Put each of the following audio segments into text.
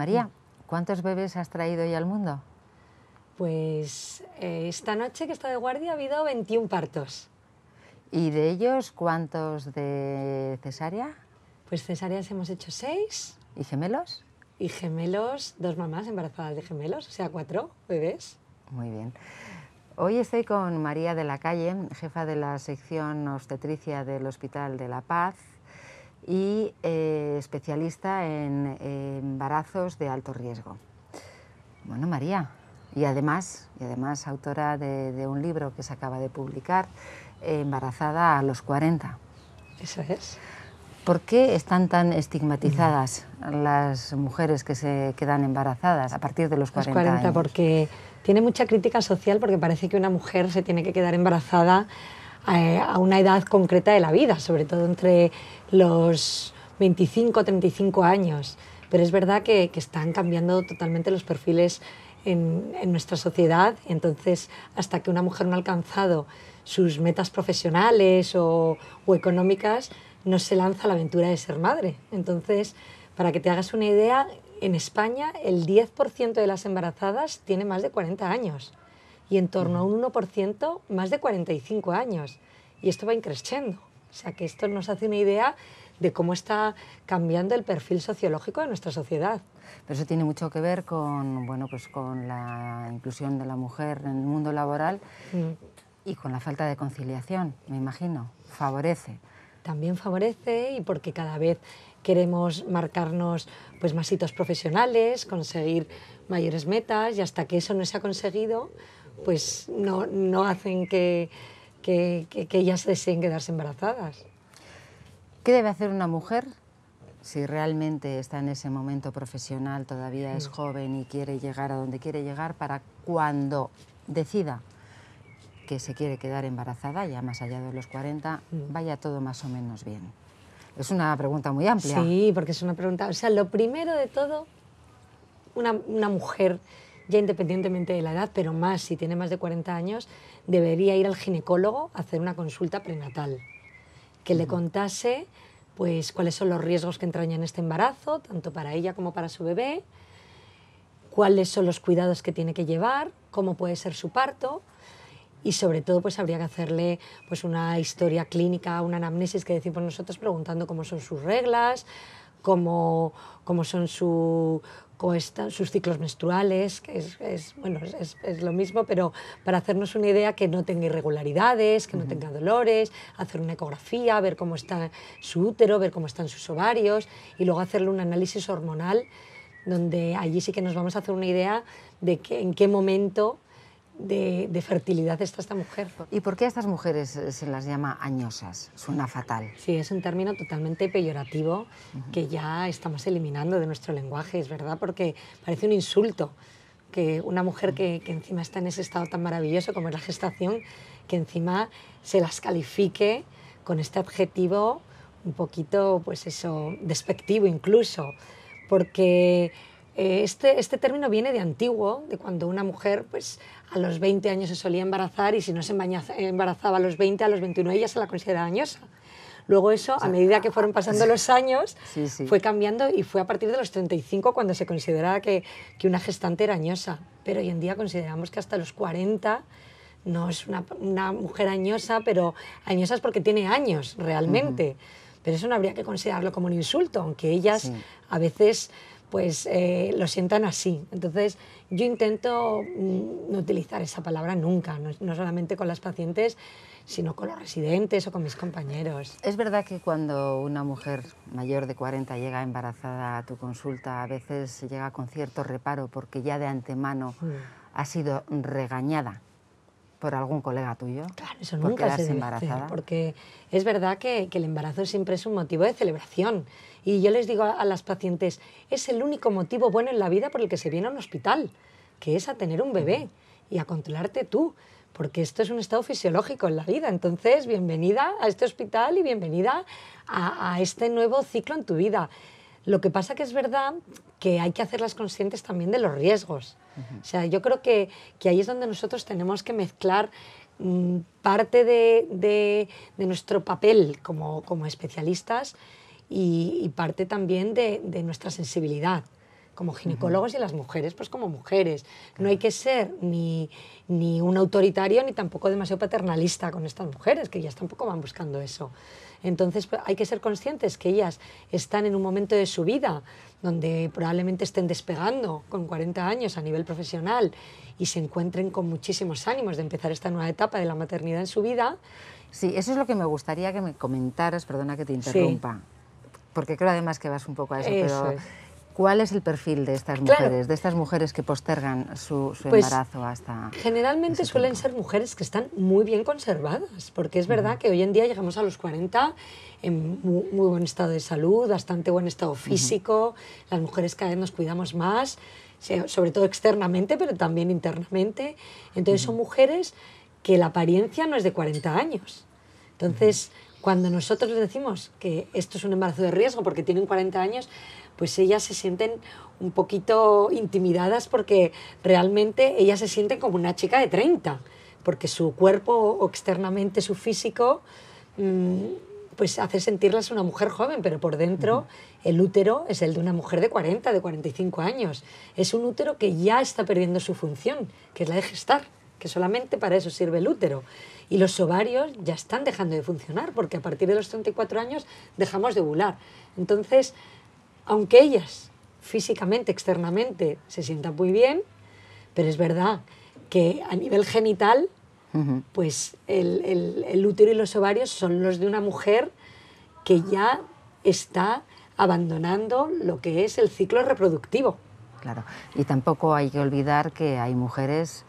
María, mm. ¿cuántos bebés has traído hoy al mundo? Pues eh, esta noche que está de guardia ha habido 21 partos. ¿Y de ellos cuántos de cesárea? Pues cesáreas hemos hecho seis. ¿Y gemelos? Y gemelos, dos mamás embarazadas de gemelos, o sea, cuatro bebés. Muy bien. Hoy estoy con María de la Calle, jefa de la sección obstetricia del Hospital de la Paz, y eh, especialista en eh, embarazos de alto riesgo. Bueno, María, y además, y además autora de, un libro que se acaba de publicar, eh, Embarazada a los 40. Eso es. ¿Por qué están tan estigmatizadas las mujeres que se quedan embarazadas a partir de los 40? Los 40 porque tiene mucha crítica social porque parece que una mujer se tiene que quedar embarazada a una edad concreta de la vida, sobre todo entre los 25, 35 años. Pero es verdad que, están cambiando totalmente los perfiles en, nuestra sociedad. Entonces, hasta que una mujer no ha alcanzado sus metas profesionales o, o económicas, no se lanza la aventura de ser madre. Entonces, para que te hagas una idea, en España el 10% de las embarazadas tiene más de 40 años y en torno a un 1% más de 45 años. Y esto va increciendo. O sea que esto nos hace una idea de cómo está cambiando el perfil sociológico de nuestra sociedad. Pero eso tiene mucho que ver con, bueno, pues con la inclusión de la mujer en el mundo laboral mm. y con la falta de conciliación, me imagino. Favorece. También favorece y porque cada vez queremos marcarnos pues, más hitos profesionales, conseguir mayores metas y hasta que eso no se ha conseguido, pues no, no hacen que, ellas deseen quedarse embarazadas. ¿Qué debe hacer una mujer si realmente está en ese momento profesional, todavía es mm. joven y quiere llegar a donde quiere llegar, para cuando decida que se quiere quedar embarazada, ya más allá de los 40, mm. vaya todo más o menos bien? Es una pregunta muy amplia. Sí, porque es una pregunta... O sea, lo primero de todo, una, una mujer ya independientemente de la edad, pero más si tiene más de 40 años, debería ir al ginecólogo a hacer una consulta prenatal, que le contase pues cuáles son los riesgos que entrañan este embarazo, tanto para ella como para su bebé, cuáles son los cuidados que tiene que llevar, cómo puede ser su parto y sobre todo pues habría que hacerle pues una historia clínica, una anamnesis que decimos pues, nosotros preguntando cómo son sus reglas, cómo, cómo son su cuestan sus ciclos menstruales, que es, bueno, es, lo mismo, pero para hacernos una idea que no tenga irregularidades, que no tenga dolores, hacer una ecografía, ver cómo está su útero, ver cómo están sus ovarios y luego hacerle un análisis hormonal donde allí sí que nos vamos a hacer una idea de que, en qué momento de, fertilidad está esta mujer. ¿Y por qué a estas mujeres eh, se las llama añosas? Suena fatal. Sí, es un término totalmente peyorativo que ya estamos eliminando de nuestro lenguaje, es verdad, porque parece un insulto que una mujer que, que, encima está en ese estado tan maravilloso como es la gestación, que encima se las califique con este adjetivo un poquito, pues eso, despectivo incluso, porque eh, este, este término viene de antiguo, de cuando una mujer pues, a los 20 años se solía embarazar y si no se embarazaba a los 20, a los 21 ella se la consideraba añosa. Luego eso, a medida que fueron pasando los años, fue cambiando y fue a partir de los 35 cuando se consideraba que, que, una gestante era añosa. Pero hoy en día consideramos que hasta los 40 no es una, una mujer añosa, pero añosa es porque tiene años realmente. Pero eso no habría que considerarlo como un insulto, aunque ellas a veces pues eh, lo sientan así. Entonces, yo intento mm, no utilizar esa palabra nunca, no, solamente con las pacientes, sino con los residentes o con mis compañeros. Es verdad que cuando una mujer mayor de 40 llega embarazada a tu consulta, a veces llega con cierto reparo porque ya de antemano mm. ha sido regañada por algún colega tuyo. Claro, eso nunca se embarazada. porque es verdad que, que el embarazo siempre es un motivo de celebración. Y yo les digo a, las pacientes, es el único motivo bueno en la vida por el que se viene a un hospital, que es a tener un bebé y a controlarte tú porque esto es un estado fisiológico en la vida. Entonces, bienvenida a este hospital y bienvenida a, este nuevo ciclo en tu vida. Lo que pasa que es verdad que hay que hacerlas conscientes también de los riesgos. O sea, yo creo que, ahí es donde nosotros tenemos que mezclar mm, parte de, nuestro papel como, como especialistas y, parte también de, nuestra sensibilidad como ginecólogos y las mujeres, pues como mujeres. No hay que ser ni, ni un autoritario ni tampoco demasiado paternalista con estas mujeres, que ellas tampoco van buscando eso. Entonces pues, hay que ser conscientes que ellas están en un momento de su vida donde probablemente estén despegando con 40 años a nivel profesional y se encuentren con muchísimos ánimos de empezar esta nueva etapa de la maternidad en su vida. Sí, eso es lo que me gustaría que me comentaras, perdona que te interrumpa porque creo además que vas un poco a eso, pero ¿cuál es el perfil de estas mujeres, de estas mujeres que postergan su, su pues embarazo hasta... Generalmente suelen ser mujeres que están muy bien conservadas, porque es verdad que hoy en día llegamos a los 40 en muy, buen estado de salud, bastante buen estado físico, las mujeres cada vez nos cuidamos más, sobre todo externamente, pero también internamente. Entonces son mujeres que la apariencia no es de 40 años. Entonces cuando nosotros les decimos que esto es un embarazo de riesgo porque tienen 40 años, pues ellas se sienten un poquito intimidadas porque realmente ellas se sienten como una chica de 30, porque su cuerpo o externamente, su físico, mm, pues hace sentirlas una mujer joven, pero por dentro el útero es el de una mujer de 40, de 45 años. Es un útero que ya está perdiendo su función, que es la de gestar que solamente para eso sirve el útero. Y los ovarios ya están dejando de funcionar, porque a partir de los 34 años dejamos de ovular. Entonces, aunque ellas físicamente, externamente, se sientan muy bien, pero es verdad que a nivel genital, pues el útero y los ovarios son los de una mujer que ya está abandonando lo que es el ciclo reproductivo. Claro, y tampoco hay que olvidar que hay mujeres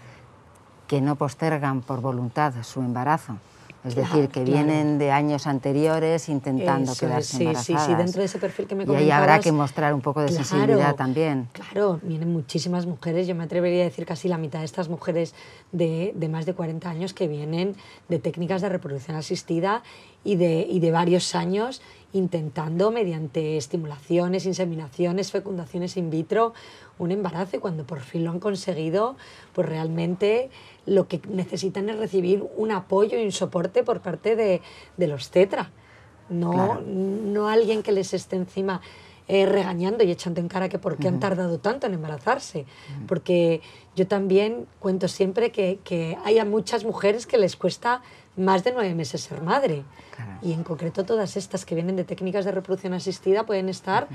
que no postergan por voluntad su embarazo. Es decir, que vienen de años anteriores intentando quedarse sí, embarazadas. Sí, sí, dentro de ese perfil que me comentabas... Y ahí habrá que mostrar un poco de sensibilidad también. Claro, vienen muchísimas mujeres. Yo me atrevería a decir casi la mitad de estas mujeres de, más de 40 años que vienen de técnicas de reproducción asistida y de, y de varios años intentando mediante estimulaciones, inseminaciones, fecundaciones in vitro, un embarazo y cuando por fin lo han conseguido, pues realmente lo que necesitan es recibir un apoyo y un soporte por parte de, de los tetra, no, no alguien que les esté encima. Eh, regañando y echando en cara que por qué han tardado tanto en embarazarse. Porque yo también cuento siempre que, que hay muchas mujeres que les cuesta más de nueve meses ser madre. Y en concreto todas estas que vienen de técnicas de reproducción asistida pueden estar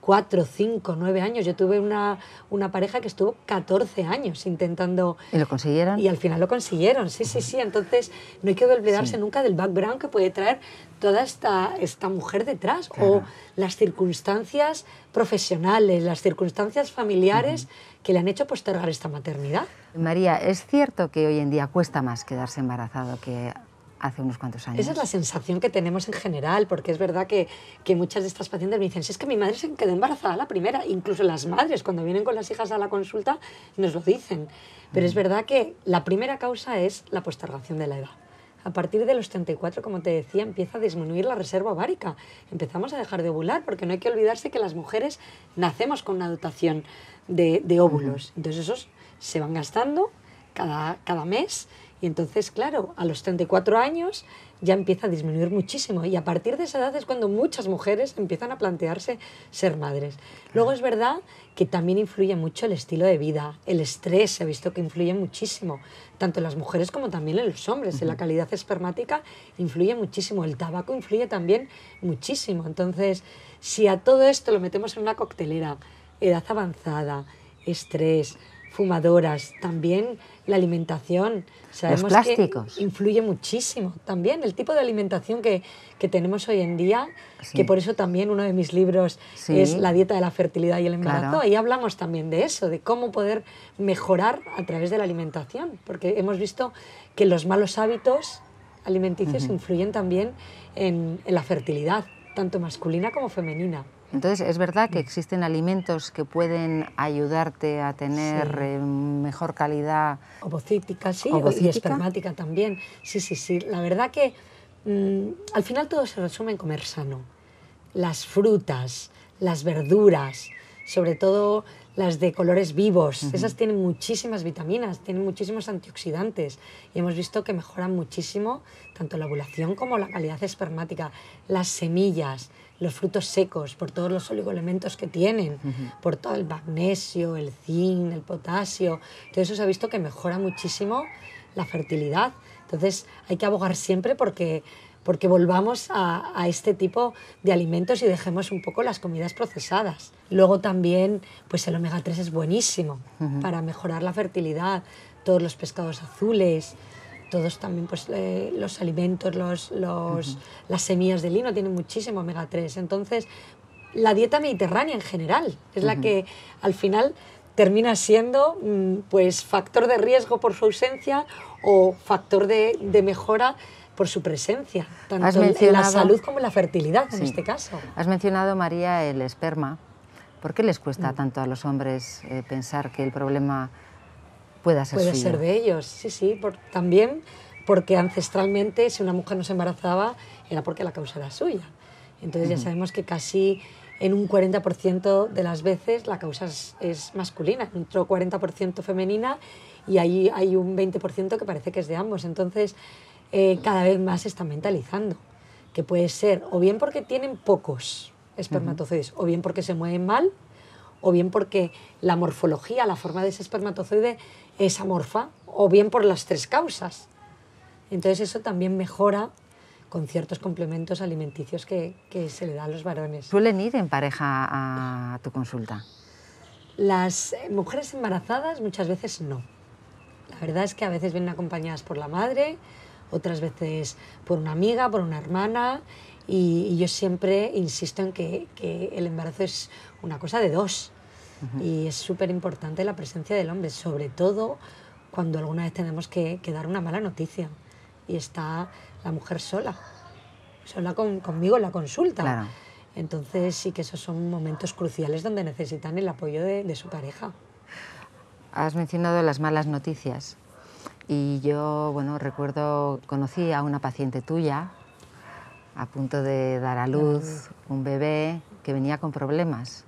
cuatro, cinco, nueve años. Yo tuve una, una pareja que estuvo 14 años intentando... ¿Y lo consiguieron? Y al final lo consiguieron, sí, sí, sí. Entonces no hay que olvidarse nunca del background que puede traer toda esta, esta mujer detrás o las circunstancias profesionales, las circunstancias familiares que le han hecho postergar esta maternidad. María, ¿es cierto que hoy en día cuesta más quedarse embarazado que hace unos cuantos años. Esa es la sensación que tenemos en general, porque es verdad que, muchas de estas pacientes me dicen, si es que mi madre se quedó embarazada la primera, incluso las madres cuando vienen con las hijas a la consulta nos lo dicen. Pero es mm. verdad que la primera causa es la postergación de la edad. A partir de los 34, como te decía, empieza a disminuir la reserva ovárica. Empezamos a dejar de ovular, porque no hay que olvidarse que las mujeres nacemos con una dotación de, óvulos. Mm. Entonces esos se van gastando cada, cada mes y entonces, claro, a los 34 años ya empieza a disminuir muchísimo y a partir de esa edad es cuando muchas mujeres empiezan a plantearse ser madres. Luego es verdad que también influye mucho el estilo de vida, el estrés, se ha visto que influye muchísimo, tanto en las mujeres como también en los hombres, en la calidad espermática influye muchísimo, el tabaco influye también muchísimo. Entonces, si a todo esto lo metemos en una coctelera, edad avanzada, estrés, fumadoras, también la alimentación. Sabemos Que influye muchísimo también el tipo de alimentación que, tenemos hoy en día, que por eso también uno de mis libros es La dieta de la fertilidad y el embarazo. Ahí hablamos también de eso, de cómo poder mejorar a través de la alimentación, porque hemos visto que los malos hábitos alimenticios influyen también en la fertilidad, tanto masculina como femenina. Entonces, es verdad que mm. existen alimentos que pueden ayudarte a tener eh, mejor calidad. Ovocítica, sí, y espermática también. Sí, sí, sí. La verdad que mm, al final todo se resume en comer sano. Las frutas, las verduras, sobre todo las de colores vivos. Esas tienen muchísimas vitaminas, tienen muchísimos antioxidantes y hemos visto que mejoran muchísimo tanto la ovulación como la calidad espermática. Las semillas, los frutos secos, por todos los oligoelementos que tienen, por todo el magnesio, el zinc, el potasio. Todo eso se ha visto que mejora muchísimo la fertilidad. Entonces hay que abogar siempre porque, porque volvamos a, este tipo de alimentos y dejemos un poco las comidas procesadas. Luego también pues el omega 3 es buenísimo para mejorar la fertilidad, todos los pescados azules, todos también pues, eh, los alimentos, los, los, las semillas de lino tienen muchísimo omega 3. Entonces, la dieta mediterránea en general es la que al final termina siendo mm, pues, factor de riesgo por su ausencia o factor de, mejora por su presencia, tanto en la salud como en la fertilidad en este caso. Has mencionado, María, el esperma. ¿Por qué les cuesta mm. tanto a los hombres eh, pensar que el problema puede ser de ellos. Sí, sí, también porque ancestralmente si una mujer no se embarazaba era porque la causa era suya. Entonces ya sabemos que casi en un 40% de las veces la causa es, masculina, en otro 40% femenina y ahí hay un 20% que parece que es de ambos. Entonces eh, cada vez más se está mentalizando que puede ser o bien porque tienen pocos espermatozoides, o bien porque se mueven mal, o bien porque la morfología, la forma de ese espermatozoide es amorfa, o bien por las tres causas. Entonces eso también mejora con ciertos complementos alimenticios que, se le dan a los varones. ¿Suelen ir en pareja a tu consulta? Las eh, mujeres embarazadas muchas veces no. La verdad es que a veces vienen acompañadas por la madre, otras veces por una amiga, por una hermana, y, yo siempre insisto en que, el embarazo es una cosa de dos. Y es súper importante la presencia del hombre, sobre todo cuando alguna vez tenemos que, dar una mala noticia y está la mujer sola, sola conmigo en la consulta. Entonces sí que esos son momentos cruciales donde necesitan el apoyo de, de su pareja. Has mencionado las malas noticias y yo, bueno, recuerdo, conocí a una paciente tuya a punto de dar a luz un bebé que venía con problemas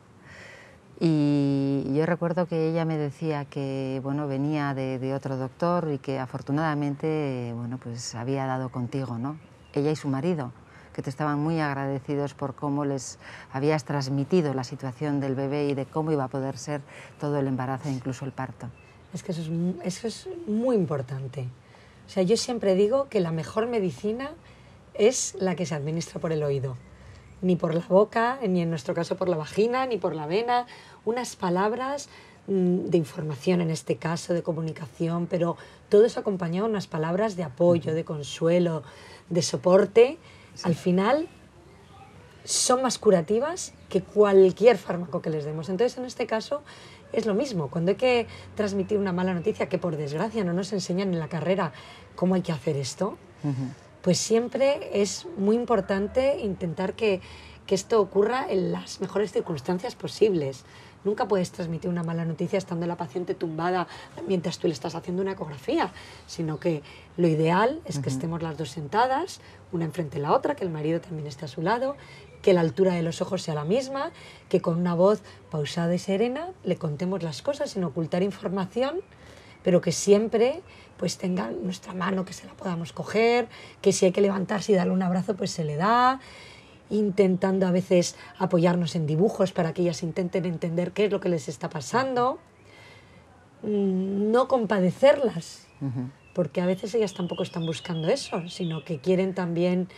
y yo recuerdo que ella me decía que bueno, venía de, otro doctor y que afortunadamente pues había dado contigo, ¿no? ella y su marido, que te estaban muy agradecidos por cómo les habías transmitido la situación del bebé y de cómo iba a poder ser todo el embarazo e incluso el parto. Es que eso es, eso es muy importante. O sea, yo siempre digo que la mejor medicina es la que se administra por el oído ni por la boca, ni en nuestro caso por la vagina, ni por la vena, unas palabras mm, de información en este caso, de comunicación, pero todo eso acompañado de unas palabras de apoyo, de consuelo, de soporte, al final son más curativas que cualquier fármaco que les demos. Entonces, en este caso, es lo mismo. Cuando hay que transmitir una mala noticia, que por desgracia no nos enseñan en la carrera cómo hay que hacer esto, pues siempre es muy importante intentar que, esto ocurra en las mejores circunstancias posibles. Nunca puedes transmitir una mala noticia estando la paciente tumbada mientras tú le estás haciendo una ecografía, sino que lo ideal es que estemos las dos sentadas, una enfrente de la otra, que el marido también esté a su lado, que la altura de los ojos sea la misma, que con una voz pausada y serena le contemos las cosas sin ocultar información, pero que siempre pues tengan nuestra mano, que se la podamos coger, que si hay que levantarse y darle un abrazo, pues se le da, intentando a veces apoyarnos en dibujos para que ellas intenten entender qué es lo que les está pasando, mm, no compadecerlas, porque a veces ellas tampoco están buscando eso, sino que quieren también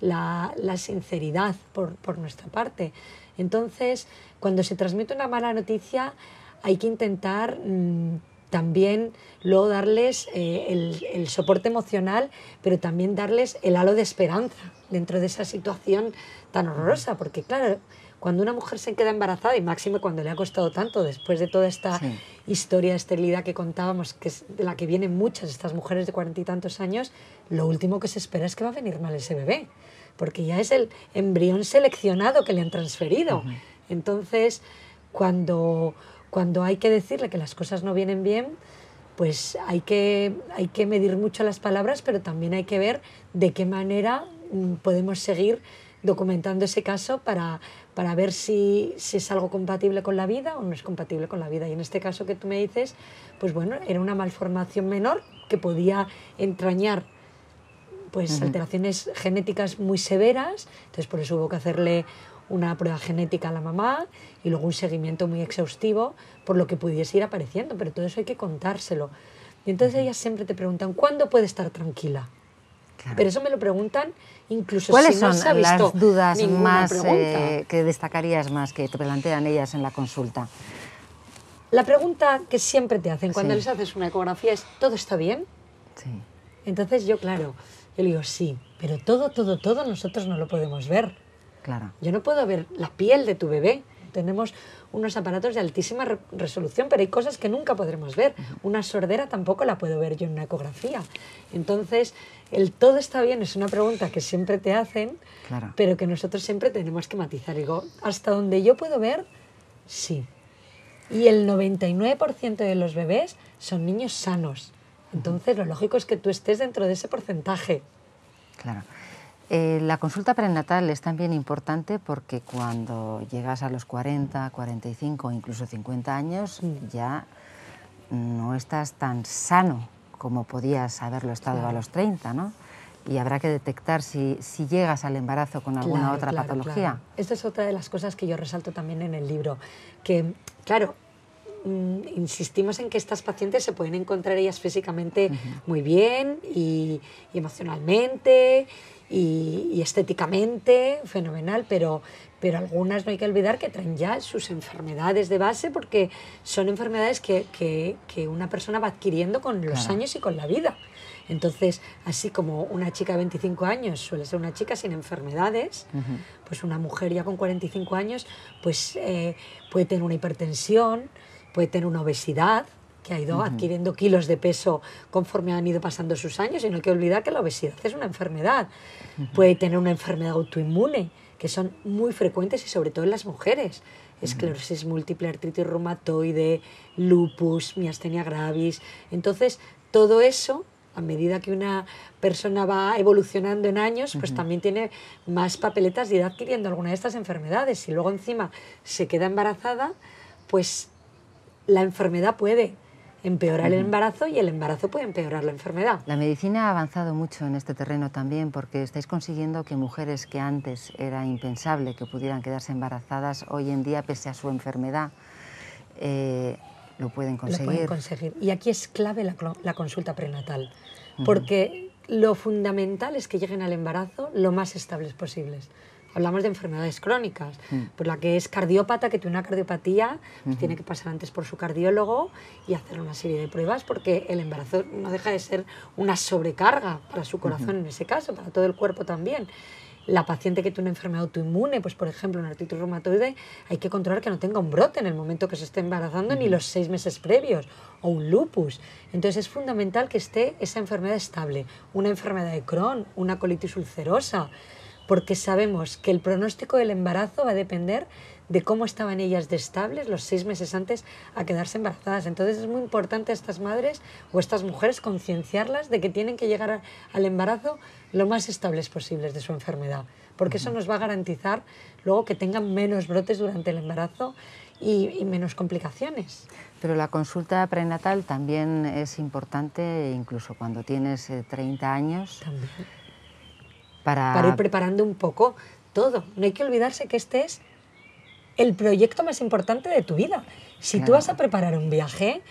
la, sinceridad por, nuestra parte. Entonces, cuando se transmite una mala noticia, hay que intentar mm, también luego darles eh, el, soporte emocional, pero también darles el halo de esperanza dentro de esa situación tan horrorosa, porque claro, cuando una mujer se queda embarazada, y máximo cuando le ha costado tanto, después de toda esta historia esterilidad que contábamos, que de la que vienen muchas estas mujeres de cuarenta y tantos años, lo último que se espera es que va a venir mal ese bebé, porque ya es el embrión seleccionado que le han transferido. Entonces, cuando cuando hay que decirle que las cosas no vienen bien, pues hay que, hay que medir mucho las palabras, pero también hay que ver de qué manera mm, podemos seguir documentando ese caso para, ver si, es algo compatible con la vida o no es compatible con la vida. Y en este caso que tú me dices, pues bueno, era una malformación menor que podía entrañar pues alteraciones genéticas muy severas, entonces por eso hubo que hacerle una prueba genética a la mamá y luego un seguimiento muy exhaustivo por lo que pudiese ir apareciendo, pero todo eso hay que contárselo. Y entonces ellas siempre te preguntan, ¿cuándo puede estar tranquila? Pero eso me lo preguntan incluso ¿Cuáles si no son se ha visto las dudas más eh, que destacarías más que te plantean ellas en la consulta? La pregunta que siempre te hacen cuando les haces una ecografía es ¿todo está bien? Sí. Entonces yo, claro, yo digo sí, pero todo, todo, todo nosotros no lo podemos ver. Claro. Yo no puedo ver la piel de tu bebé, tenemos unos aparatos de altísima resolución, pero hay cosas que nunca podremos ver. Una sordera tampoco la puedo ver yo en una ecografía. Entonces, el todo está bien es una pregunta que siempre te hacen, pero que nosotros siempre tenemos que matizar. Digo, hasta donde yo puedo ver, sí. Y el 99% de los bebés son niños sanos. Entonces, lo lógico es que tú estés dentro de ese porcentaje. Claro. Eh, la consulta prenatal es también importante porque cuando llegas a los 40, 45, o incluso 50 años, ya no estás tan sano como podías haberlo estado a los 30, ¿no? Y habrá que detectar si, llegas al embarazo con alguna otra patología. Esta es otra de las cosas que yo resalto también en el libro, que, claro, mm, insistimos en que estas pacientes se pueden encontrar ellas físicamente muy bien y emocionalmente y, estéticamente fenomenal, pero, algunas no hay que olvidar que traen ya sus enfermedades de base porque son enfermedades que, una persona va adquiriendo con los años y con la vida. Entonces, así como una chica de 25 años suele ser una chica sin enfermedades, pues una mujer ya con 45 años pues, eh, puede tener una hipertensión, puede tener una obesidad, que ha ido adquiriendo kilos de peso conforme han ido pasando sus años y no hay que olvidar que la obesidad es una enfermedad. Puede tener una enfermedad autoinmune, que son muy frecuentes y sobre todo en las mujeres. Esclerosis múltiple, artritis reumatoide, lupus, miastenia gravis. Entonces, todo eso a medida que una persona va evolucionando en años, pues también tiene más papeletas de ir adquiriendo alguna de estas enfermedades. y luego encima se queda embarazada, pues la enfermedad puede Empeora el embarazo y el embarazo puede empeorar la enfermedad. La medicina ha avanzado mucho en este terreno también porque estáis consiguiendo que mujeres que antes era impensable que pudieran quedarse embarazadas, hoy en día, pese a su enfermedad, eh, lo pueden conseguir. conseguir. Y aquí es clave la, consulta prenatal, porque lo fundamental es que lleguen al embarazo lo más estables posibles hablamos de enfermedades crónicas. Mm. ...por la que es cardiópata, que tiene una cardiopatía, pues tiene que pasar antes por su cardiólogo y hacer una serie de pruebas porque el embarazo no deja de ser una sobrecarga para su corazón en ese caso, para todo el cuerpo también la paciente que tiene una enfermedad autoinmune, pues por ejemplo una artritis reumatoide, hay que controlar que no tenga un brote en el momento que se esté embarazando ni los seis meses previos, o un lupus. Entonces es fundamental que esté esa enfermedad estable, una enfermedad de Crohn, una colitis ulcerosa, porque sabemos que el pronóstico del embarazo va a depender de cómo estaban ellas de estables los seis meses antes a quedarse embarazadas. Entonces es muy importante a estas madres o a estas mujeres concienciarlas de que tienen que llegar al embarazo lo más estables posibles de su enfermedad, porque eso nos va a garantizar luego que tengan menos brotes durante el embarazo y, y, menos complicaciones. Pero la consulta prenatal también es importante, incluso cuando tienes 30 eh, años. También para... ir preparando un poco todo. No hay que olvidarse que este es el proyecto más importante de tu vida. Si tú vas a preparar un viaje,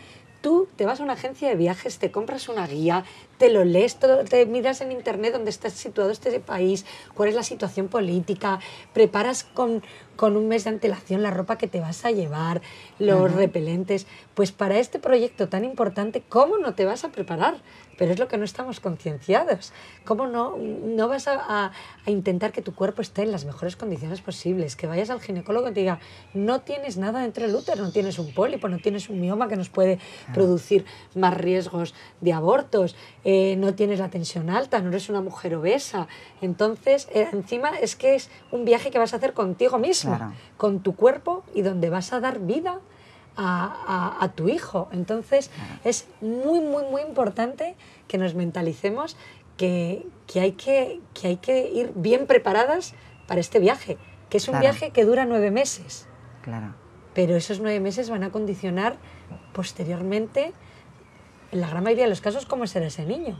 tú te vas a una agencia de viajes, te compras una guía, te lo lees, te miras en internet dónde está situado este país, cuál es la situación política, preparas con, con un mes de antelación la ropa que te vas a llevar, los repelentes. Pues para este proyecto tan importante, ¿cómo no te vas a preparar? Pero es lo que no estamos concienciados. ¿Cómo no, no vas a, intentar que tu cuerpo esté en las mejores condiciones posibles? Que vayas al ginecólogo y te diga, no tienes nada dentro del útero, no tienes un pólipo, no tienes un mioma que nos puede producir más riesgos de abortos. Eh, no tienes la tensión alta, no eres una mujer obesa. Entonces, eh, encima es que es un viaje que vas a hacer contigo misma, con tu cuerpo y donde vas a dar vida a, tu hijo. Entonces, es muy, muy, muy importante que nos mentalicemos que, hay que, hay que ir bien preparadas para este viaje, que es un viaje que dura nueve meses. Claro. Pero esos nueve meses van a condicionar posteriormente en la gran mayoría de los casos, ¿cómo será ese niño?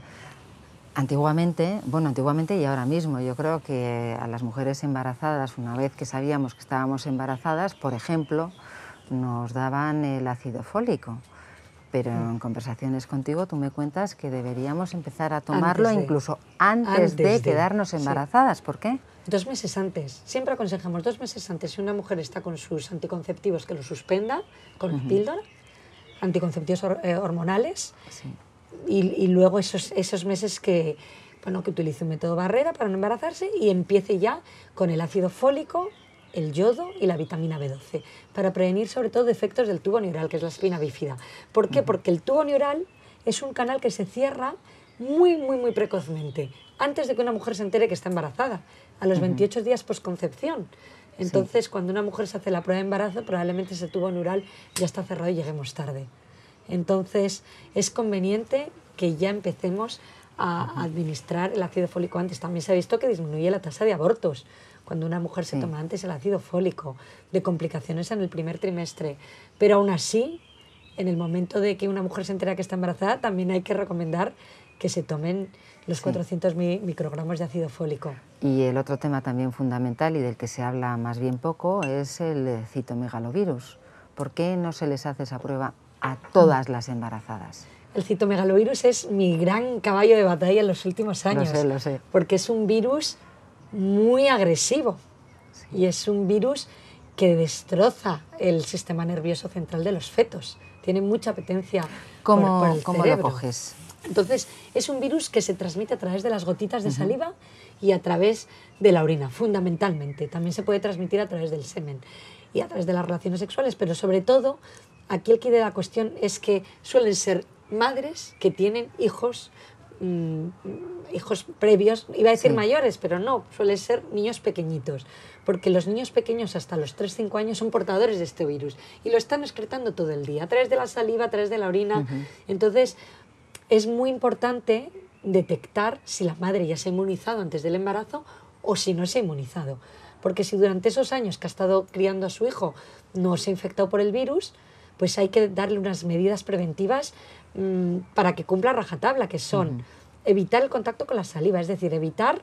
Antiguamente, bueno, antiguamente y ahora mismo, yo creo que a las mujeres embarazadas, una vez que sabíamos que estábamos embarazadas, por ejemplo, nos daban el ácido fólico. Pero mm. en conversaciones contigo tú me cuentas que deberíamos empezar a tomarlo incluso antes, de, quedarnos embarazadas. ¿Por qué? Dos meses antes. Siempre aconsejamos dos meses antes. Si una mujer está con sus anticonceptivos, que lo suspenda con el anticonceptivos eh, hormonales y, luego esos, esos meses que, bueno, que utilice un método barrera para no embarazarse y empiece ya con el ácido fólico, el yodo y la vitamina B12 para prevenir sobre todo defectos del tubo neural, que es la espina bífida. ¿Por qué? Porque el tubo neural es un canal que se cierra muy, muy, muy precozmente, antes de que una mujer se entere que está embarazada, a los 28 días posconcepción. Entonces, cuando una mujer se hace la prueba de embarazo, probablemente ese tubo neural ya está cerrado y lleguemos tarde. Entonces, es conveniente que ya empecemos a administrar el ácido fólico antes. También se ha visto que disminuye la tasa de abortos cuando una mujer se toma antes el ácido fólico, de complicaciones en el primer trimestre. Pero aún así, en el momento de que una mujer se entera que está embarazada, también hay que recomendar que se tomen los 400 microgramos de ácido fólico. Y el otro tema también fundamental y del que se habla más bien poco es el citomegalovirus. ¿Por qué no se les hace esa prueba a todas las embarazadas? El citomegalovirus es mi gran caballo de batalla en los últimos años. Lo sé, lo sé. Porque es un virus muy agresivo y es un virus que destroza el sistema nervioso central de los fetos. Tiene mucha potencia por, ¿cómo lo coges? Entonces, es un virus que se transmite a través de las gotitas de saliva y a través de la orina, fundamentalmente. También se puede transmitir a través del semen y a través de las relaciones sexuales, pero sobre todo, aquí el que de la cuestión es que suelen ser madres que tienen hijos mm, hijos previos, iba a decir mayores, pero no, suelen ser niños pequeñitos, porque los niños pequeños hasta los 3-5 años son portadores de este virus y lo están excretando todo el día, a través de la saliva, a través de la orina. Entonces, es muy importante detectar si la madre ya se ha inmunizado antes del embarazo o si no se ha inmunizado. Porque si durante esos años que ha estado criando a su hijo no se ha infectado por el virus, pues hay que darle unas medidas preventivas mm, para que cumpla rajatabla, que son evitar el contacto con la saliva, es decir, evitar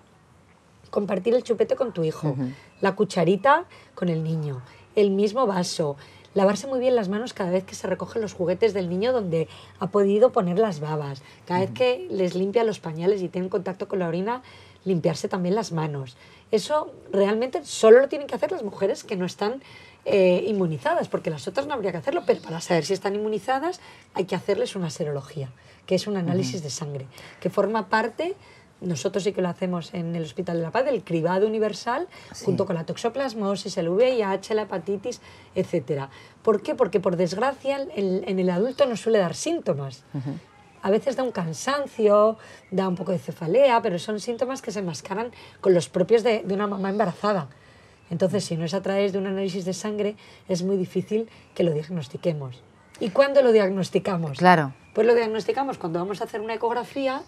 compartir el chupete con tu hijo, la cucharita con el niño, el mismo vaso, lavarse muy bien las manos cada vez que se recogen los juguetes del niño donde ha podido poner las babas, cada vez que les limpia los pañales y tienen contacto con la orina, limpiarse también las manos. Eso realmente solo lo tienen que hacer las mujeres que no están eh, inmunizadas, porque las otras no habría que hacerlo, pero para saber si están inmunizadas hay que hacerles una serología, que es un análisis de sangre, que forma parte nosotros sí que lo hacemos en el Hospital de la Paz, el cribado universal, junto con la toxoplasmosis, el VIH, la hepatitis, etc. ¿Por qué? Porque por desgracia en el adulto no suele dar síntomas. A veces da un cansancio, da un poco de cefalea, pero son síntomas que se enmascaran con los propios de, de una mamá embarazada. Entonces, si no es a través de un análisis de sangre, es muy difícil que lo diagnostiquemos. ¿Y cuándo lo diagnosticamos? Claro. Pues lo diagnosticamos cuando vamos a hacer una ecografía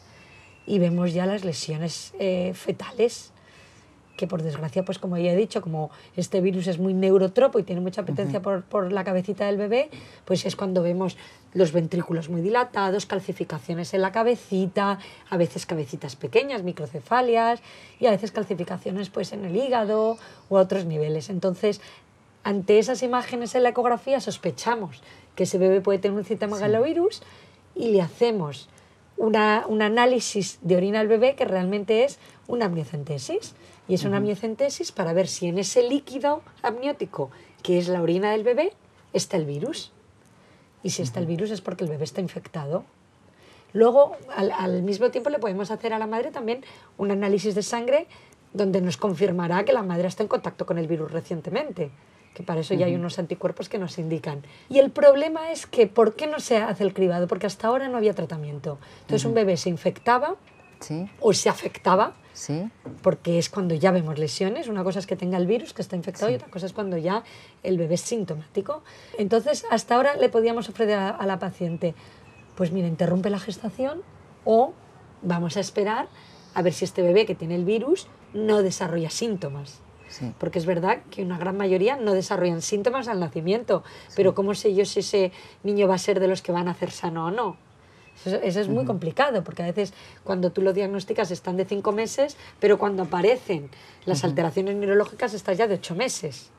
y vemos ya las lesiones eh, fetales que por desgracia, pues como ya he dicho, como este virus es muy neurotropo y tiene mucha apetencia por, la cabecita del bebé, pues es cuando vemos los ventrículos muy dilatados, calcificaciones en la cabecita, a veces cabecitas pequeñas, microcefalias, y a veces calcificaciones pues en el hígado u otros niveles. Entonces, ante esas imágenes en la ecografía sospechamos que ese bebé puede tener un citomegalovirus y le hacemos un análisis de orina del bebé que realmente es una amniocentesis. Y es una amniocentesis para ver si en ese líquido amniótico, que es la orina del bebé, está el virus. Y si está el virus es porque el bebé está infectado. Luego, al mismo tiempo, le podemos hacer a la madre también un análisis de sangre donde nos confirmará que la madre está en contacto con el virus recientemente que para eso ya hay unos anticuerpos que nos indican. Y el problema es que, ¿por qué no se hace el cribado? Porque hasta ahora no había tratamiento. Entonces un bebé se infectaba o se afectaba, porque es cuando ya vemos lesiones. Una cosa es que tenga el virus, que está infectado, y otra cosa es cuando ya el bebé es sintomático. Entonces, hasta ahora le podíamos ofrecer a la paciente, pues mira, interrumpe la gestación o vamos a esperar a ver si este bebé que tiene el virus no desarrolla síntomas. Porque es verdad que una gran mayoría no desarrollan síntomas al nacimiento, pero ¿cómo sé yo si ese niño va a ser de los que van a hacer sano o no? Eso, es muy complicado, porque a veces cuando tú lo diagnosticas están de cinco meses, pero cuando aparecen las alteraciones neurológicas estás ya de ocho meses.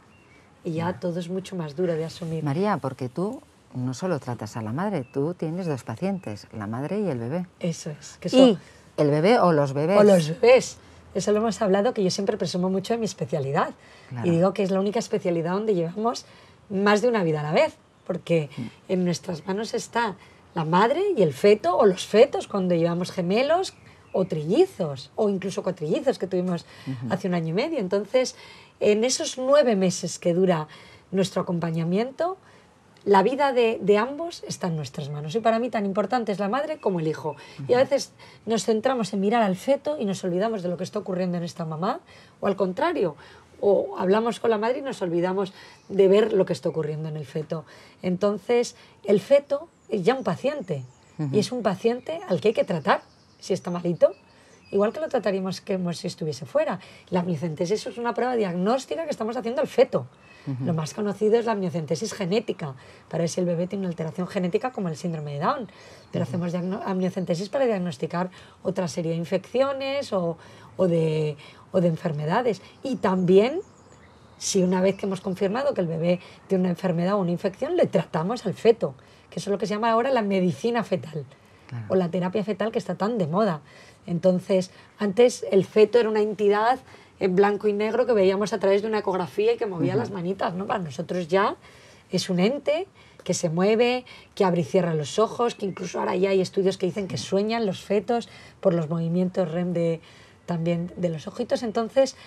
Y ya todo es mucho más duro de asumir. María, porque tú no solo tratas a la madre, tú tienes dos pacientes, la madre y el bebé. Eso es. Que son... Y el bebé o los bebés. O los bebés. Eso lo hemos hablado, que yo siempre presumo mucho de mi especialidad. Y digo que es la única especialidad donde llevamos más de una vida a la vez, porque mm. en nuestras manos está la madre y el feto, o los fetos cuando llevamos gemelos, o trillizos, o incluso cuatrillizos que tuvimos hace un año y medio. Entonces, en esos nueve meses que dura nuestro acompañamiento, la vida de, ambos está en nuestras manos. Y para mí tan importante es la madre como el hijo. Y a veces nos centramos en mirar al feto y nos olvidamos de lo que está ocurriendo en esta mamá, o al contrario, o hablamos con la madre y nos olvidamos de ver lo que está ocurriendo en el feto. Entonces, el feto es ya un paciente, y es un paciente al que hay que tratar si está malito igual que lo trataríamos que si estuviese fuera. La amniocentesis es una prueba diagnóstica que estamos haciendo al feto. Lo más conocido es la amniocentesis genética, para ver si el bebé tiene una alteración genética como el síndrome de Down. Pero hacemos amniocentesis para diagnosticar otra serie de infecciones o, de, enfermedades. Y también si una vez que hemos confirmado que el bebé tiene una enfermedad o una infección, le tratamos al feto, que eso es lo que se llama ahora la medicina fetal o la terapia fetal que está tan de moda. Entonces, antes el feto era una entidad en blanco y negro que veíamos a través de una ecografía y que movía las manitas, ¿no? Para nosotros ya es un ente que se mueve, que abre y cierra los ojos, que incluso ahora ya hay estudios que dicen que sueñan los fetos por los movimientos REM de, también de los ojitos. Entonces,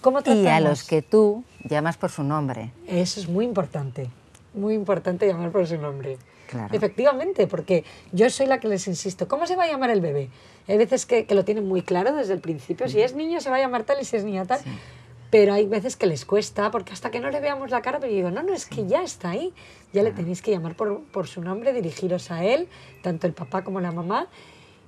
¿cómo tratamos? Y a los que tú llamas por su nombre. Eso es muy importante, muy importante llamar por su nombre. Efectivamente, porque yo soy la que les insisto, ¿cómo se va a llamar el bebé? Hay veces que, lo tienen muy claro desde el principio, si es niño se va a llamar tal y si es niña tal. Pero hay veces que les cuesta, porque hasta que no le veamos la cara, pero digo, no, no, es que ya está ahí. Ya le tenéis que llamar por, su nombre, dirigiros a él, tanto el papá como la mamá.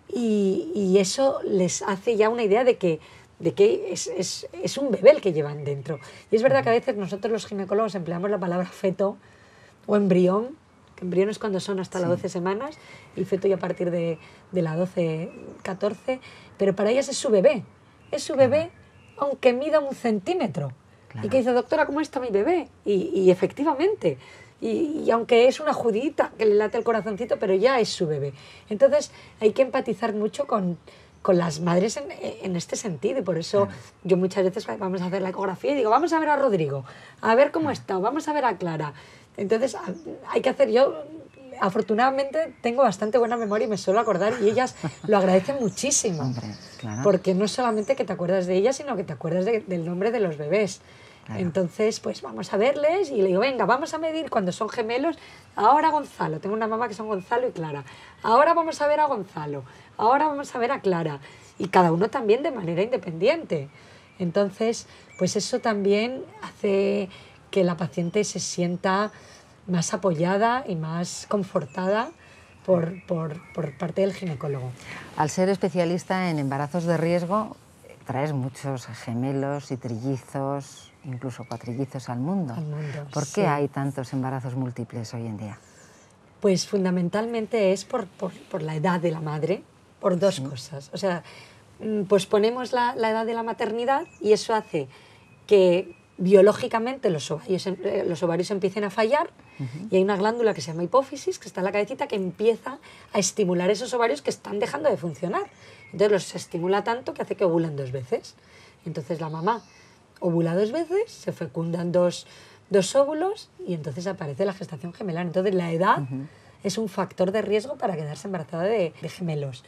Y, eso les hace ya una idea de que, de que es, es, un bebé el que llevan dentro. Y es verdad que a veces nosotros los ginecólogos empleamos la palabra feto o embrión que embriones cuando son hasta las 12 semanas y feto ya a partir de, de las 12, 14, pero para ellas es su bebé, es su bebé aunque mida un centímetro. Y que dice, doctora, ¿cómo está mi bebé? Y, y efectivamente, y, aunque es una judita que le late el corazoncito, pero ya es su bebé. Entonces hay que empatizar mucho con, con las madres en, en, este sentido. Y por eso yo muchas veces vamos a hacer la ecografía y digo, vamos a ver a Rodrigo, a ver cómo está, vamos a ver a Clara. Entonces hay que hacer, yo afortunadamente tengo bastante buena memoria y me suelo acordar y ellas lo agradecen muchísimo. Porque no solamente que te acuerdas de ellas, sino que te acuerdas del nombre de los bebés. Entonces, pues vamos a verles y le digo, venga, vamos a medir cuando son gemelos. Ahora Gonzalo, tengo una mamá que son Gonzalo y Clara. Ahora vamos a ver a Gonzalo, ahora vamos a ver a Clara. Y cada uno también de manera independiente. Entonces, pues eso también hace que la paciente se sienta más apoyada y más confortada por, por, por, parte del ginecólogo. Al ser especialista en embarazos de riesgo, traes muchos gemelos y trillizos, incluso cuatrillizos al mundo. ¿Por qué hay tantos embarazos múltiples hoy en día? Pues fundamentalmente es por, por la edad de la madre, por dos cosas. O sea, mm, pues ponemos la, la edad de la maternidad y eso hace que biológicamente los ovarios, em, eh, los ovarios empiecen a fallar y hay una glándula que se llama hipófisis, que está en la cabecita, que empieza a estimular esos ovarios que están dejando de funcionar. Entonces los estimula tanto que hace que ovulen dos veces. Entonces la mamá ovula dos veces, se fecundan dos, dos óvulos y entonces aparece la gestación gemelar. Entonces la edad es un factor de riesgo para quedarse embarazada de gemelos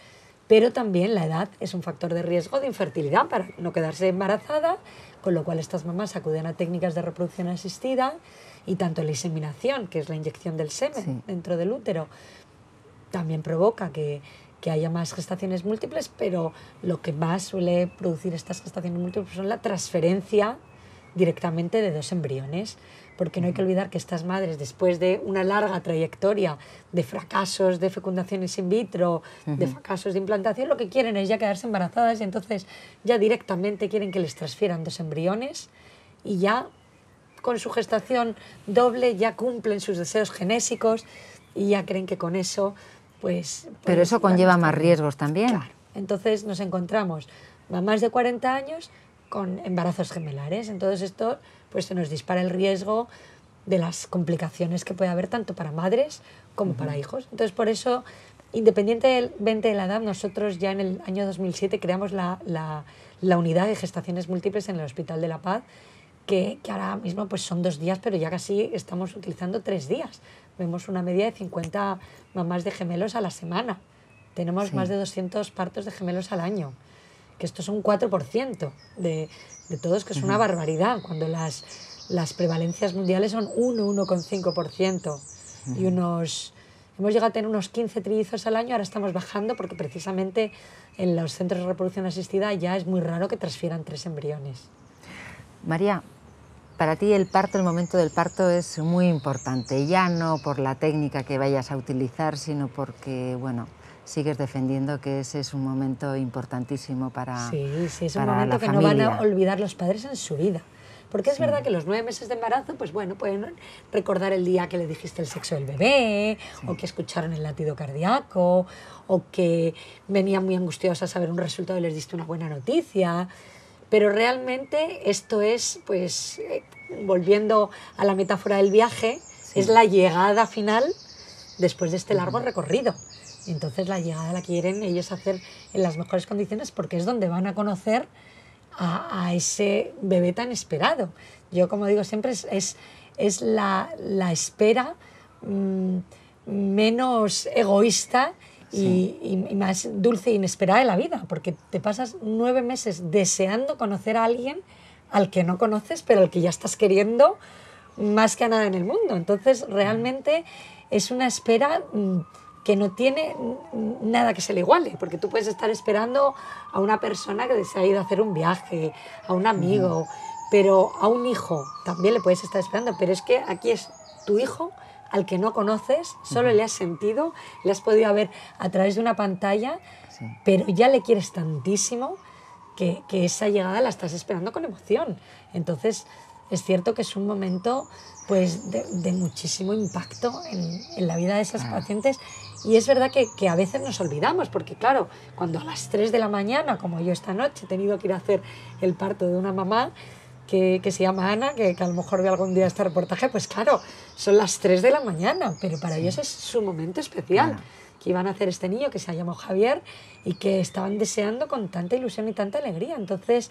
pero también la edad es un factor de riesgo de infertilidad para no quedarse embarazada, con lo cual estas mamás acuden a técnicas de reproducción asistida y tanto la inseminación, que es la inyección del semen dentro del útero, también provoca que, que haya más gestaciones múltiples, pero lo que más suele producir estas gestaciones múltiples son la transferencia directamente de dos embriones porque no hay que olvidar que estas madres, después de una larga trayectoria de fracasos de fecundaciones in vitro, de fracasos de implantación, lo que quieren es ya quedarse embarazadas y entonces ya directamente quieren que les transfieran dos embriones y ya con su gestación doble ya cumplen sus deseos genésicos y ya creen que con eso pues... Pero eso conlleva más riesgos también. Entonces nos encontramos mamás de 40 años con embarazos gemelares. Entonces esto pues se nos dispara el riesgo de las complicaciones que puede haber tanto para madres como para hijos. Entonces, por eso, independientemente de la edad, nosotros ya en el año 2007 creamos la, unidad de gestaciones múltiples en el Hospital de la Paz, que, ahora mismo pues son dos días, pero ya casi estamos utilizando tres días. Vemos una media de 50 mamás de gemelos a la semana. Tenemos más de 200 partos de gemelos al año que esto es un 4% de, de todos, que es una barbaridad, cuando las, las prevalencias mundiales son 1, 1,5% y unos... Hemos llegado a tener unos 15 trillizos al año, ahora estamos bajando porque precisamente en los centros de reproducción asistida ya es muy raro que transfieran tres embriones. María, para ti el parto, el momento del parto es muy importante, ya no por la técnica que vayas a utilizar, sino porque, bueno, sigues defendiendo que ese es un momento importantísimo para Sí, sí, es un momento que no van a olvidar los padres en su vida. Porque es verdad que los nueve meses de embarazo, pues bueno, pueden recordar el día que le dijiste el sexo del bebé, o que escucharon el latido cardíaco, o que venían muy angustiosos a saber un resultado y les diste una buena noticia. Pero realmente esto es, pues, eh, volviendo a la metáfora del viaje, es la llegada final después de este largo recorrido. Entonces la llegada la quieren ellos hacer en las mejores condiciones porque es donde van a conocer a, ese bebé tan esperado. Yo como digo siempre es, es, la, espera mm, menos egoísta Y, y, más dulce e inesperada de la vida, porque te pasas nueve meses deseando conocer a alguien al que no conoces, pero al que ya estás queriendo más que a nada en el mundo. Entonces, realmente es una espera mm, que no tiene nada que se le iguale, porque tú puedes estar esperando a una persona que se ha ido a hacer un viaje, a un amigo, pero a un hijo también le puedes estar esperando, pero es que aquí es tu hijo al que no conoces, solo le has sentido, le has podido ver a través de una pantalla, pero ya le quieres tantísimo que, esa llegada la estás esperando con emoción. Entonces, es cierto que es un momento pues, de, muchísimo impacto en, la vida de esas ah. pacientes y es verdad que, a veces nos olvidamos, porque claro, cuando a las 3 de la mañana, como yo esta noche, he tenido que ir a hacer el parto de una mamá que, se llama Ana, que, a lo mejor ve algún día este reportaje, pues claro, son las 3 de la mañana, pero para ellos es su momento especial. que iban a hacer este niño que se ha Javier y que estaban deseando con tanta ilusión y tanta alegría. Entonces,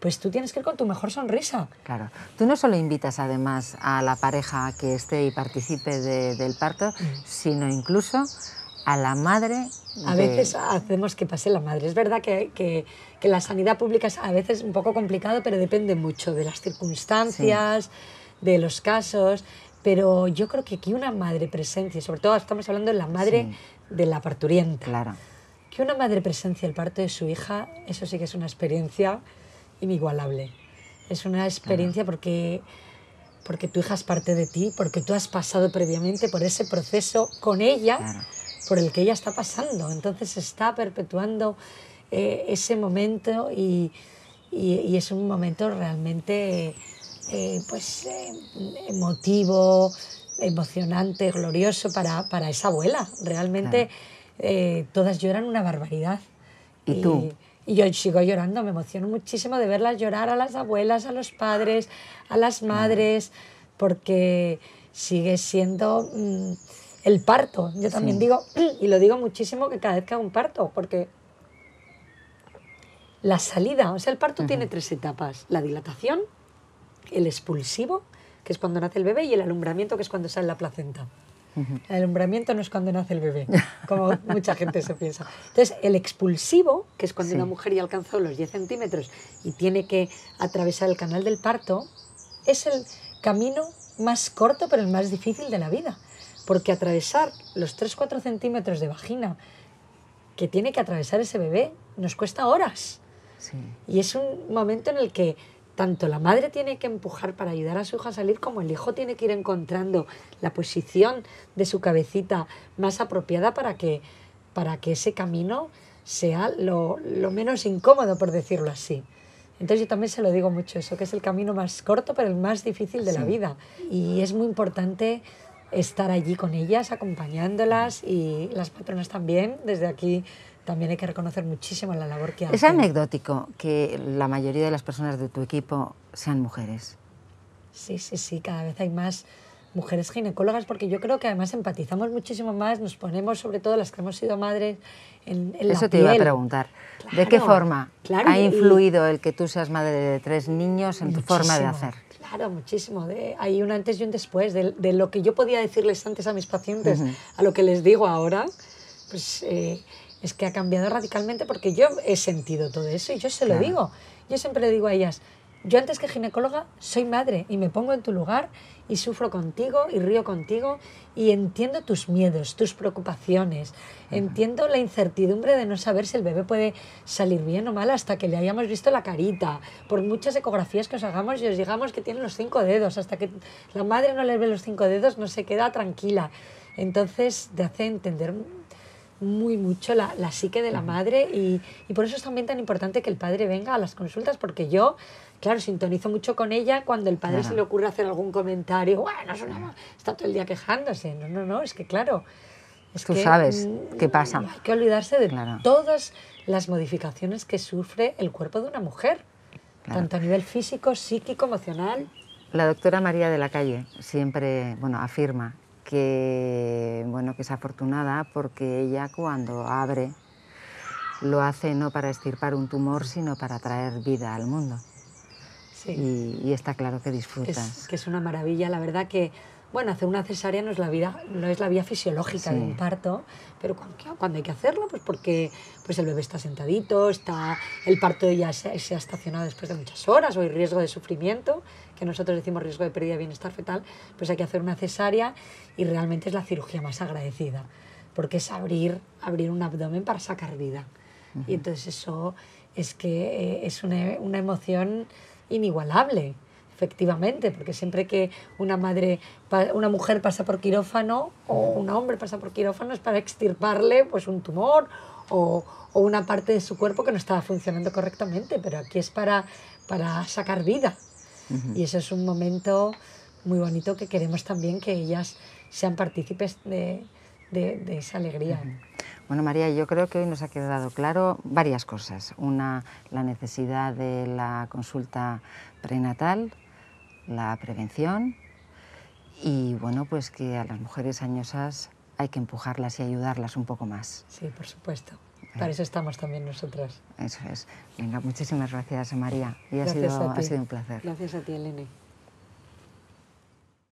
pues tú tienes que ir con tu mejor sonrisa. Claro. Tú no solo invitas además a la pareja que esté y participe del parto, mm. sino incluso a la madre. A veces hacemos que pase la madre. Es verdad que, la sanidad pública es a veces un poco complicado, pero depende mucho de las circunstancias, de los casos. Pero yo creo que aquí una madre presencia, sobre todo estamos hablando de la madre de la parturienta. Claro. Que una madre presencia el parto de su hija, eso sí que es una experiencia inigualable. Es una experiencia porque, porque tu hija es parte de ti, porque tú has pasado previamente por ese proceso con ella, por el que ella está pasando. Entonces está perpetuando eh, ese momento y, es un momento realmente eh, pues, eh, emotivo, emocionante, glorioso para, esa abuela. Realmente todas lloran una barbaridad. ¿Y tú? Y yo sigo llorando, me emociono muchísimo de verlas llorar a las abuelas, a los padres, a las madres, porque sigue siendo mm, el parto. Yo también digo, y lo digo muchísimo, que cada vez que hago un parto, porque la salida, o sea, el parto tiene tres etapas, la dilatación, el expulsivo, que es cuando nace el bebé, y el alumbramiento, que es cuando sale la placenta. El alumbramiento no es cuando nace el bebé, como mucha gente se piensa. Entonces, el expulsivo, que es cuando una mujer ya alcanzó los 10 centímetros y tiene que atravesar el canal del parto, es el camino más corto pero el más difícil de la vida. Porque atravesar los 3-4 centímetros de vagina que tiene que atravesar ese bebé nos cuesta horas. Y es un momento en el que tanto la madre tiene que empujar para ayudar a su hija a salir como el hijo tiene que ir encontrando la posición de su cabecita más apropiada para que, para que ese camino sea lo, menos incómodo, por decirlo así. Entonces yo también se lo digo mucho eso, que es el camino más corto pero el más difícil de la vida. Y es muy importante estar allí con ellas, acompañándolas y las patronas también. Desde aquí también hay que reconocer muchísimo la labor que hace. Es anecdótico que la mayoría de las personas de tu equipo sean mujeres. Sí, sí, sí, cada vez hay más mujeres ginecólogas porque yo creo que además empatizamos muchísimo más, nos ponemos sobre todo las que hemos sido madres en, en Eso te iba a preguntar. ¿De qué forma ha influido el que tú seas madre de tres niños en tu forma de hacer? Claro, muchísimo. De, hay un antes y un después. De, lo que yo podía decirles antes a mis pacientes, a lo que les digo ahora, pues eh, es que ha cambiado radicalmente porque yo he sentido todo eso y yo se lo digo. Yo siempre le digo a ellas, yo antes que ginecóloga soy madre y me pongo en tu lugar y sufro contigo y río contigo y entiendo tus miedos, tus preocupaciones, entiendo la incertidumbre de no saber si el bebé puede salir bien o mal hasta que le hayamos visto la carita, por muchas ecografías que os hagamos y os digamos que tiene los cinco dedos, hasta que la madre no le ve los cinco dedos no se queda tranquila. Entonces, te hace entender muy mucho la, psique de la madre y, por eso es también tan importante que el padre venga a las consultas, porque yo, claro, sintonizo mucho con ella cuando el padre se le ocurre hacer algún comentario, bueno, es una, está todo el día quejándose, no, no, no, es que claro. Es Tú sabes mm, qué pasa. Hay que olvidarse de todas las modificaciones que sufre el cuerpo de una mujer, tanto a nivel físico, psíquico, emocional. La doctora María de la Calle siempre bueno, afirma que, bueno, que es afortunada porque ella cuando abre lo hace no para extirpar un tumor, sino para traer vida al mundo. Y, está claro que disfruta que es una maravilla, la verdad que bueno, hacer una cesárea no es la, vida, no es la vía fisiológica de un parto, pero cuando hay que hacerlo, pues porque pues el bebé está sentadito, está, el parto ya se, ha estacionado después de muchas horas o hay riesgo de sufrimiento, que nosotros decimos riesgo de pérdida de bienestar fetal, pues hay que hacer una cesárea y realmente es la cirugía más agradecida, porque es abrir, abrir un abdomen para sacar vida. Y entonces eso es que eh, es una, una emoción inigualable efectivamente, porque siempre que una madre, una mujer pasa por quirófano o un hombre pasa por quirófano es para extirparle pues un tumor o, o una parte de su cuerpo que no estaba funcionando correctamente, pero aquí es para, para sacar vida. Y eso es un momento muy bonito que queremos también que ellas sean partícipes de, de, esa alegría. Bueno, María, yo creo que hoy nos ha quedado claro varias cosas. Una, la necesidad de la consulta prenatal, la prevención y bueno, pues que a las mujeres añosas hay que empujarlas y ayudarlas un poco más. Sí, por supuesto. Eh. Para eso estamos también nosotras. Eso es. Venga, muchísimas gracias, María. Y ha, sido, ha sido un placer. Gracias a ti, Elena